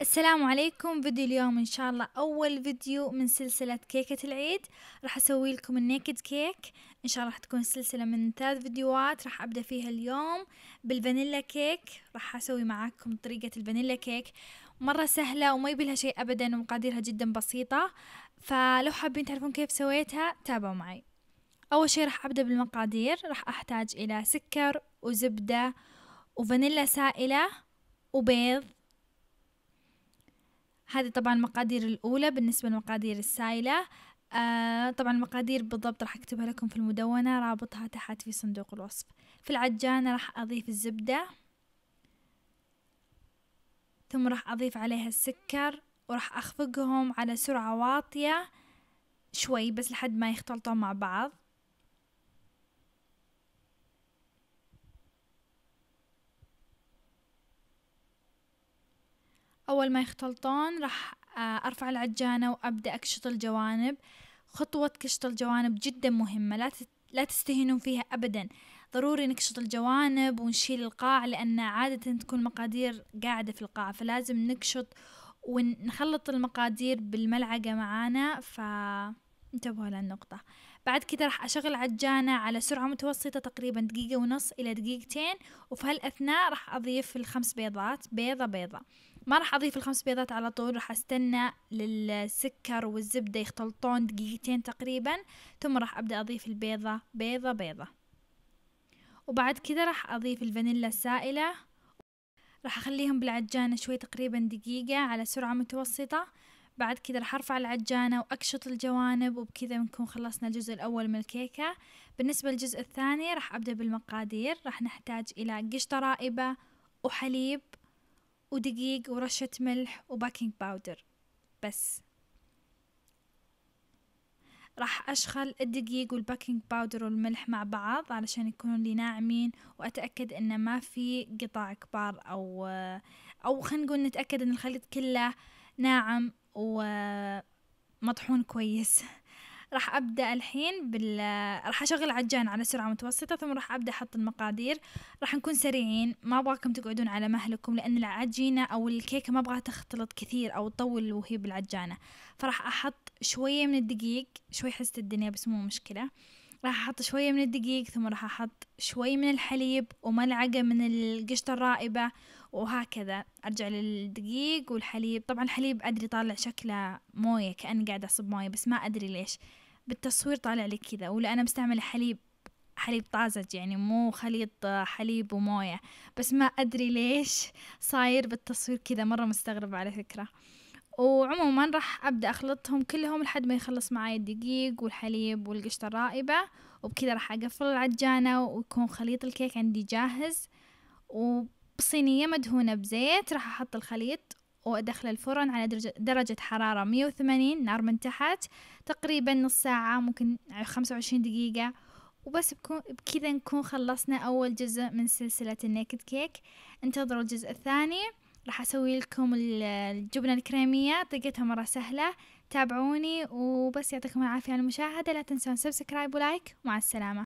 السلام عليكم فيديو اليوم ان شاء الله اول فيديو من سلسلة كيكة العيد راح اسوي لكم النيكد كيك ان شاء الله راح تكون سلسلة من ثلاث فيديوهات راح ابدأ فيها اليوم بالفانيلا كيك راح اسوي معاكم طريقة الفانيلا كيك مرة سهلة وما يبيلها شيء ابدا ومقاديرها جدا بسيطة فلو حابين تعرفون كيف سويتها تابعوا معي اول شيء راح ابدأ بالمقادير راح احتاج الى سكر وزبدة وفانيلا سائلة وبيض هذه طبعا المقادير الأولى بالنسبة للمقادير السائلة آه طبعا المقادير بالضبط راح أكتبها لكم في المدونة رابطها تحت في صندوق الوصف في العجانة راح أضيف الزبدة ثم راح أضيف عليها السكر وراح أخفقهم على سرعة واطية شوي بس لحد ما يختلطون مع بعض أول ما يختلطون راح آه، أرفع العجانة وأبدأ أكشط الجوانب خطوة كشط الجوانب جدا مهمة لا لا تستهينون فيها أبدا ضروري نكشط الجوانب ونشيل القاع لأن عادة تكون مقادير قاعدة في القاع فلازم نكشط ونخلط المقادير بالملعقة معانا فانتبهوا للنقطة بعد كده راح أشغل عجانة على سرعة متوسطة تقريبا دقيقة ونص إلى دقيقتين وفي هالأثناء راح أضيف الخمس بيضات بيضة بيضة ما راح أضيف الخمس بيضات على طول راح أستنى للسكر والزبدة يختلطون دقيقتين تقريبا ثم راح أبدأ أضيف البيضة بيضة بيضة وبعد كده راح أضيف الفانيلا السائلة راح أخليهم بالعجانة شوي تقريبا دقيقة على سرعة متوسطة بعد كذا راح ارفع العجانة واكشط الجوانب وبكذا بنكون خلصنا الجزء الاول من الكيكة بالنسبة للجزء الثاني راح ابدأ بالمقادير راح نحتاج الى قشطة رائبة وحليب ودقيق ورشة ملح وباكنج باودر بس راح أشخل الدقيق والباكنج باودر والملح مع بعض علشان يكونون لي ناعمين وأتأكد إنه ما في قطع كبار أو أو خلينا نقول نتأكد إن الخليط كله ناعم ومطحون كويس راح ابدا الحين بال راح اشغل عجان على سرعه متوسطه ثم راح ابدا احط المقادير راح نكون سريعين ما ابغاكم تقعدون على مهلكم لان العجينه او الكيكه ما ابغاها تختلط كثير او تطول وهي بالعجانه فراح احط شويه من الدقيق شوي حست الدنيا بس مو مشكله راح احط شوية من الدقيق ثم راح احط شوي من الحليب وملعقة من القشطة الرائبة وهكذا ارجع للدقيق والحليب طبعا الحليب ادري طالع شكله موية كأني قاعدة اصب موية بس ما ادري ليش بالتصوير طالع لي كذا ولا انا مستعملة حليب حليب طازج يعني مو خليط حليب وموية بس ما أدري ليش صاير بالتصوير كذا مرة مستغربة على فكرة وعموما راح ابدا اخلطهم كلهم لحد ما يخلص معاي الدقيق والحليب والقشطه الرائبه وبكذا راح اقفل العجانه ويكون خليط الكيك عندي جاهز وبصينيه مدهونه بزيت راح احط الخليط وادخل الفرن على درجة, درجة حرارة 180 نار من تحت تقريبا نص ساعة ممكن 25 دقيقة وبس بكذا نكون خلصنا أول جزء من سلسلة النيكد كيك انتظروا الجزء الثاني راح اسوي لكم الجبنه الكريميه طريقتها مره سهله تابعوني وبس يعطيكم العافيه على المشاهده لا تنسون سبسكرايب ولايك مع السلامه